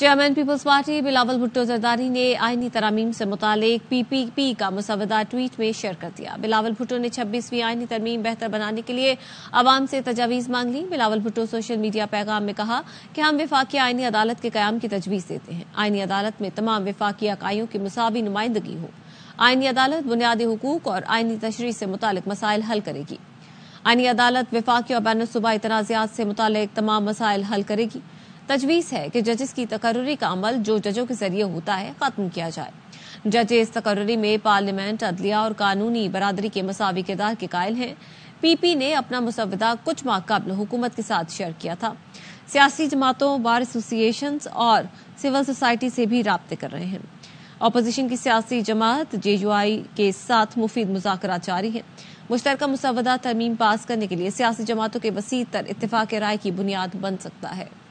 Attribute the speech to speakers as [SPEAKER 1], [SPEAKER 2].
[SPEAKER 1] chairman peoples party Bilawal Bhutto Zardari ने आइनी तरामीम से मुतालिक पीपीपी का मुसवदा ट्वीट में शेयर कर दिया बिलावल भुट्टो ने छब्बीसवीं आइनी तरमीम बेहतर बनाने के लिए आवाम से तजावीज मांग ली बिलावल भुट्टो सोशल मीडिया पैगाम में कहा कि हम विफाकी आइनी अदालत के क्याम की तजवीज देते हैं आईनी अदालत में तमाम विफाक अकाइयों की मुसावी नुमाइंदगी हो आईनी अदालत बुनियादी हकूक और आइनी तशरी से मुतल मसाइल हल करेगी आईनी अदालत विफाक और बैन सूबा तनाज़ात से मुतल तमाम मसाइल हल करेगी तजवीज़ है कि जजेस की तकर्री का अमल जो जजों के जरिए होता है ख़त्म किया जाए जजेस तकर्री में पार्लियामेंट अदलिया और कानूनी बरदरी के मसावी किरदार के कायल हैं पीपी ने अपना मुसवदा कुछ माह कबल हुकूमत के साथ शेयर किया था सियासी जमातों बार एसोसिएशन और सिविल सोसाइटी से भी रबते कर रहे हैं अपोजिशन की सियासी जमात जे के साथ मुफीद मुजाकर जारी है मुश्तर मुसवदा तरमीम पास करने के लिए सियासी जमातों के वसी तर इतफाक़ राय की बुनियाद बन सकता है